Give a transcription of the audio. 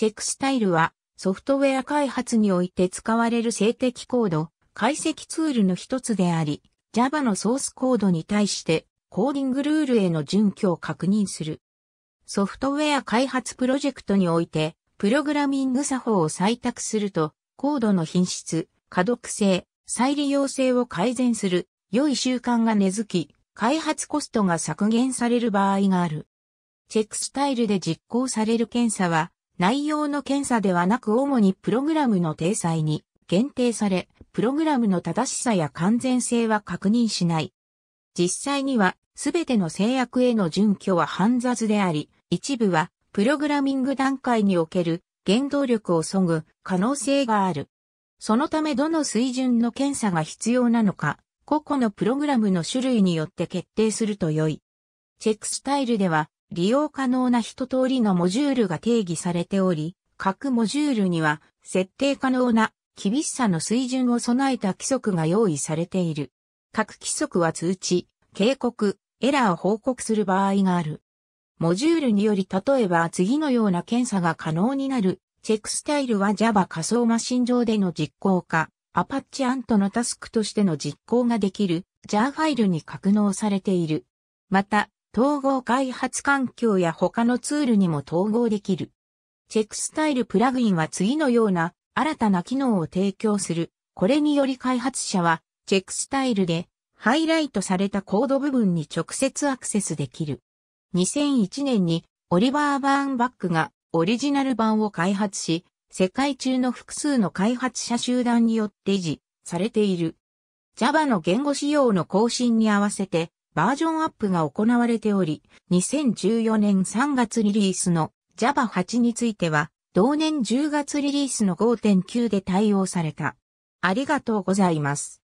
チェックスタイルはソフトウェア開発において使われる静的コード解析ツールの一つであり、Java のソースコードに対してコーディングルールへの準拠を確認する。ソフトウェア開発プロジェクトにおいて、プログラミング作法を採択すると、コードの品質、可読性、再利用性を改善する、良い習慣が根付き、開発コストが削減される場合がある。チェックスタイルで実行される検査は、内容の検査ではなく主にプログラムの体裁に限定され、プログラムの正しさや完全性は確認しない。実際には、すべての制約への準拠は煩雑であり、一部は、プログラミング段階における原動力を削ぐ可能性がある。そのためどの水準の検査が必要なのか、個々のプログラムの種類によって決定すると良い。チェックスタイルでは、利用可能な一通りのモジュールが定義されており、各モジュールには設定可能な厳しさの水準を備えた規則が用意されている。各規則は通知、警告、エラーを報告する場合がある。モジュールにより例えば次のような検査が可能になる。チェックスタイルは Java 仮想マシン上での実行か、Apache Ant のタスクとしての実行ができる JAR ファイルに格納されている。また、統合開発環境や他のツールにも統合できる。チェックスタイルプラグインは次のような新たな機能を提供する。これにより開発者はチェックスタイルでハイライトされたコード部分に直接アクセスできる。2001年にオリバー・バーンバックがオリジナル版を開発し、世界中の複数の開発者集団によって維持されている。Java の言語仕様の更新に合わせてバージョンアップが行われており、2014年3月リリースの Java 8については、同年10月リリースの5.9で対応された。ありがとうございます。